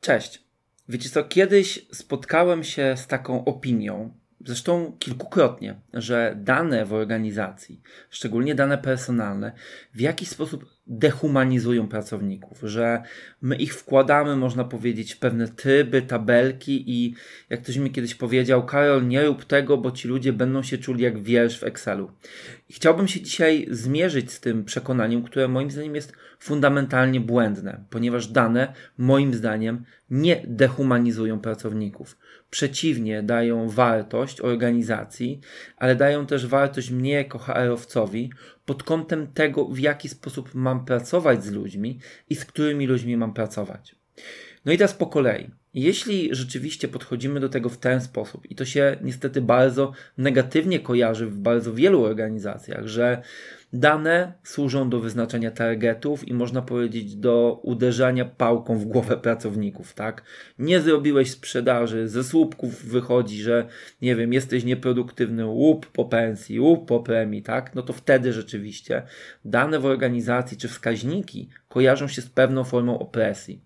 Cześć. Wiecie co, kiedyś spotkałem się z taką opinią, zresztą kilkukrotnie, że dane w organizacji, szczególnie dane personalne, w jakiś sposób dehumanizują pracowników, że my ich wkładamy, można powiedzieć, w pewne tryby, tabelki i jak ktoś mi kiedyś powiedział, Karol, nie rób tego, bo ci ludzie będą się czuli jak wiersz w Excelu. I chciałbym się dzisiaj zmierzyć z tym przekonaniem, które moim zdaniem jest fundamentalnie błędne, ponieważ dane, moim zdaniem, nie dehumanizują pracowników. Przeciwnie, dają wartość organizacji, ale dają też wartość mnie jako HR-owcowi, pod kątem tego, w jaki sposób mam pracować z ludźmi i z którymi ludźmi mam pracować. No i teraz po kolei. Jeśli rzeczywiście podchodzimy do tego w ten sposób, i to się niestety bardzo negatywnie kojarzy w bardzo wielu organizacjach, że Dane służą do wyznaczania targetów i można powiedzieć do uderzania pałką w głowę pracowników, tak? Nie zrobiłeś sprzedaży, ze słupków wychodzi, że nie wiem, jesteś nieproduktywny, łup po pensji, łup po premii, tak? No to wtedy rzeczywiście dane w organizacji czy wskaźniki kojarzą się z pewną formą opresji.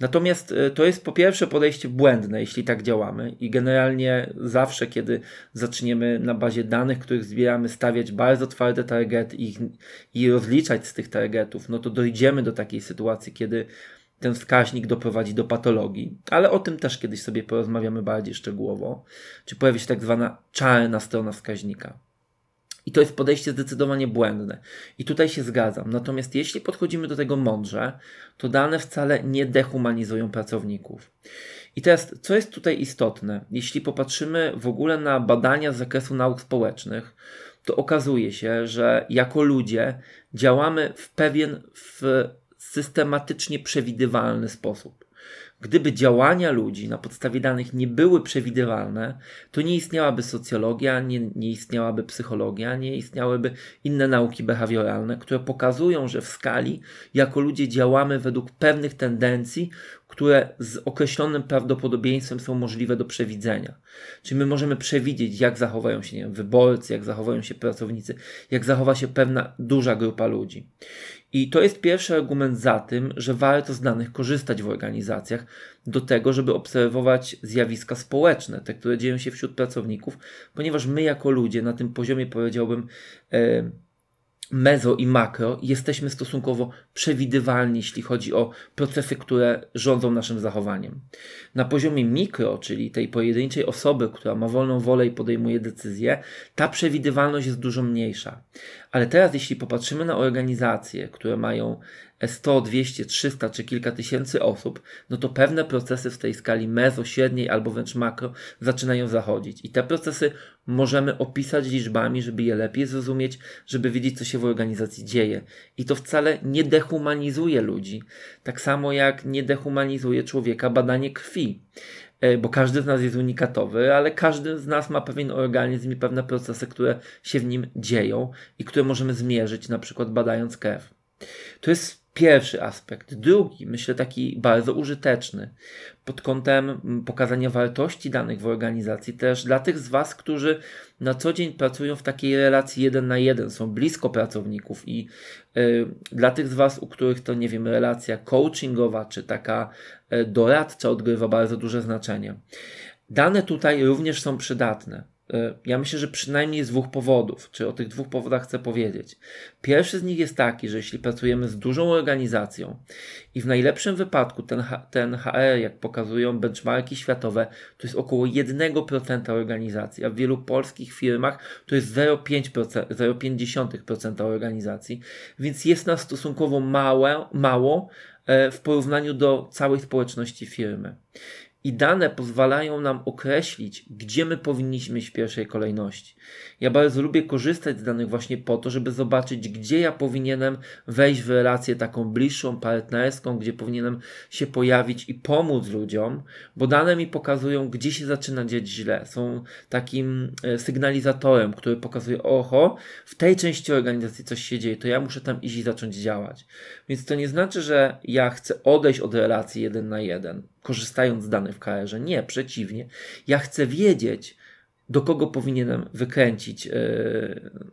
Natomiast e, to jest po pierwsze podejście błędne, jeśli tak działamy, i generalnie zawsze, kiedy zaczniemy na bazie danych, których zbieramy, stawiać bardzo twarde targety i, i rozliczać z tych targetów, no to dojdziemy do takiej sytuacji, kiedy ten wskaźnik doprowadzi do patologii, ale o tym też kiedyś sobie porozmawiamy bardziej szczegółowo, czy pojawi się tak zwana czarna strona wskaźnika. I to jest podejście zdecydowanie błędne. I tutaj się zgadzam. Natomiast jeśli podchodzimy do tego mądrze, to dane wcale nie dehumanizują pracowników. I teraz, co jest tutaj istotne? Jeśli popatrzymy w ogóle na badania z zakresu nauk społecznych, to okazuje się, że jako ludzie działamy w pewien, w systematycznie przewidywalny sposób. Gdyby działania ludzi na podstawie danych nie były przewidywalne, to nie istniałaby socjologia, nie, nie istniałaby psychologia, nie istniałyby inne nauki behawioralne, które pokazują, że w skali jako ludzie działamy według pewnych tendencji, które z określonym prawdopodobieństwem są możliwe do przewidzenia. Czyli my możemy przewidzieć, jak zachowają się wiem, wyborcy, jak zachowają się pracownicy, jak zachowa się pewna duża grupa ludzi. I to jest pierwszy argument za tym, że warto z danych korzystać w organizacjach do tego, żeby obserwować zjawiska społeczne, te, które dzieją się wśród pracowników, ponieważ my jako ludzie na tym poziomie powiedziałbym. Yy, mezo i makro jesteśmy stosunkowo przewidywalni, jeśli chodzi o procesy, które rządzą naszym zachowaniem. Na poziomie mikro, czyli tej pojedynczej osoby, która ma wolną wolę i podejmuje decyzje, ta przewidywalność jest dużo mniejsza. Ale teraz, jeśli popatrzymy na organizacje, które mają 100, 200, 300 czy kilka tysięcy osób, no to pewne procesy w tej skali mezo, średniej albo wręcz makro zaczynają zachodzić. I te procesy możemy opisać liczbami, żeby je lepiej zrozumieć, żeby wiedzieć, co się w organizacji dzieje. I to wcale nie dehumanizuje ludzi, tak samo jak nie dehumanizuje człowieka badanie krwi e, bo każdy z nas jest unikatowy, ale każdy z nas ma pewien organizm i pewne procesy, które się w nim dzieją i które możemy zmierzyć, na przykład badając krew. To jest pierwszy aspekt. Drugi, myślę, taki bardzo użyteczny pod kątem mm, pokazania wartości danych w organizacji, też dla tych z Was, którzy na co dzień pracują w takiej relacji jeden na jeden, są blisko pracowników i y, dla tych z Was, u których to, nie wiem, relacja coachingowa czy taka y, doradcza odgrywa bardzo duże znaczenie. Dane tutaj również są przydatne E, ja myślę, że przynajmniej z dwóch powodów, czy o tych dwóch powodach chcę powiedzieć. Pierwszy z nich jest taki, że jeśli pracujemy z dużą organizacją i w najlepszym wypadku ten, ten HR, jak pokazują benchmarki światowe, to jest około 1% organizacji, a w wielu polskich firmach to jest 0,5% organizacji, więc jest nas stosunkowo małe, mało e, w porównaniu do całej społeczności firmy i dane pozwalają nam określić, gdzie my powinniśmy iść w pierwszej kolejności. Ja bardzo lubię korzystać z danych właśnie po to, żeby zobaczyć, gdzie ja powinienem wejść w relację taką bliższą, partnerską, gdzie powinienem się pojawić i pomóc ludziom, bo dane mi pokazują, gdzie się zaczyna dziać źle. Są takim e, sygnalizatorem, który pokazuje, oho, w tej części organizacji coś się dzieje, to ja muszę tam iść i zacząć działać. Więc to nie znaczy, że ja chcę odejść od relacji jeden na jeden korzystając z danych w KR-ze. Nie, przeciwnie. Ja chcę wiedzieć, do kogo powinienem wykręcić, e,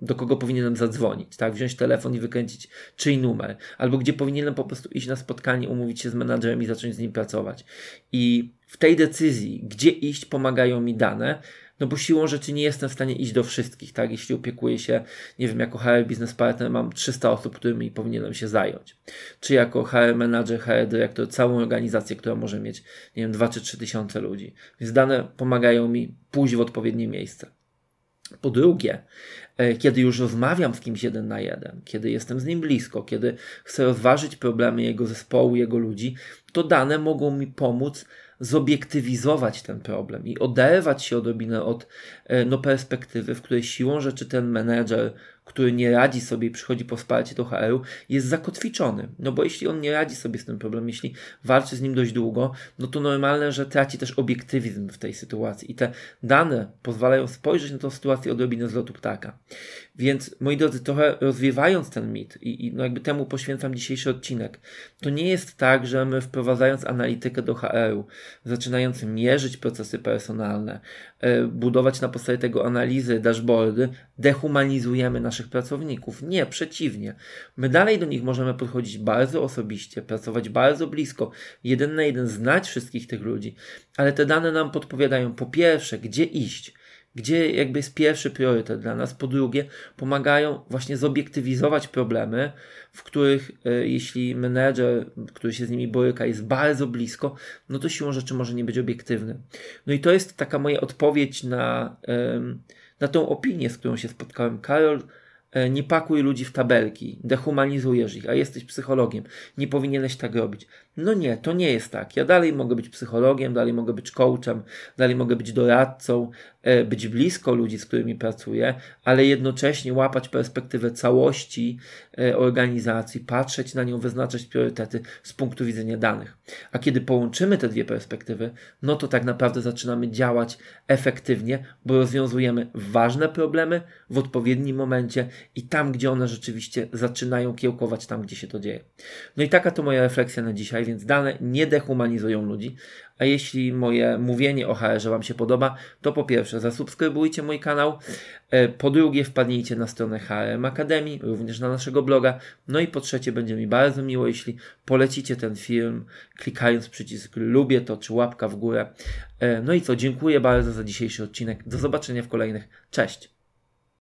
do kogo powinienem zadzwonić, tak? Wziąć telefon i wykręcić czyj numer, albo gdzie powinienem po prostu iść na spotkanie, umówić się z menadżerem i zacząć z nim pracować. I w tej decyzji, gdzie iść, pomagają mi dane, no bo siłą rzeczy nie jestem w stanie iść do wszystkich, tak? Jeśli opiekuję się, nie wiem, jako HR biznes partner mam 300 osób, którymi powinienem się zająć. Czy jako HR manager, HR dyrektor, całą organizację, która może mieć, nie wiem, 2 czy 3 tysiące ludzi. Więc dane pomagają mi pójść w odpowiednie miejsce. Po drugie, e, kiedy już rozmawiam z kimś jeden na jeden, kiedy jestem z nim blisko, kiedy chcę rozważyć problemy jego zespołu, jego ludzi, to dane mogą mi pomóc zobiektywizować ten problem i oderwać się odrobinę od e, no, perspektywy, w której siłą rzeczy ten menedżer który nie radzi sobie i przychodzi po wsparcie do HR-u, jest zakotwiczony. No bo jeśli on nie radzi sobie z tym problemem, jeśli walczy z nim dość długo, no to normalne, że traci też obiektywizm w tej sytuacji. I te dane pozwalają spojrzeć na tą sytuację odrobinę z lotu ptaka. Więc, moi drodzy, trochę rozwiewając ten mit i, i no jakby temu poświęcam dzisiejszy odcinek, to nie jest tak, że my wprowadzając analitykę do HR-u, zaczynając mierzyć procesy personalne, yy, budować na podstawie tego analizy, dashboardy, dehumanizujemy nasze naszych pracowników. Nie, przeciwnie. My dalej do nich możemy podchodzić bardzo osobiście, pracować bardzo blisko, jeden na jeden, znać wszystkich tych ludzi, ale te dane nam podpowiadają po pierwsze, gdzie iść, gdzie jakby jest pierwszy priorytet dla nas, po drugie, pomagają właśnie zobiektywizować problemy, w których y, jeśli menedżer, który się z nimi boryka, jest bardzo blisko, no to siłą rzeczy może nie być obiektywny. No i to jest taka moja odpowiedź na. Y, na tą opinię, z którą się spotkałem. Karol E, nie pakuj ludzi w tabelki, dehumanizujesz ich, a jesteś psychologiem, nie powinieneś tak robić. No nie, to nie jest tak. Ja dalej mogę być psychologiem, dalej mogę być coachem, dalej mogę być doradcą, E, być blisko ludzi, z którymi pracuję, ale jednocześnie łapać perspektywę całości e, organizacji, patrzeć na nią, wyznaczać priorytety z punktu widzenia danych. A kiedy połączymy te dwie perspektywy, no to tak naprawdę zaczynamy działać efektywnie, bo rozwiązujemy ważne problemy w odpowiednim momencie i tam, gdzie one rzeczywiście zaczynają kiełkować, tam, gdzie się to dzieje. No i taka to moja refleksja na dzisiaj, więc dane nie dehumanizują ludzi, a jeśli moje mówienie o HR-ze Wam się podoba, to po pierwsze to zasubskrybujcie mój kanał. E, po drugie, wpadnijcie na stronę HRM Akademii, również na naszego bloga. No i po trzecie, będzie mi bardzo miło, jeśli polecicie ten film, klikając przycisk lubię to, czy łapka w górę. E, no i co, dziękuję bardzo za dzisiejszy odcinek. Do zobaczenia w kolejnych. Cześć!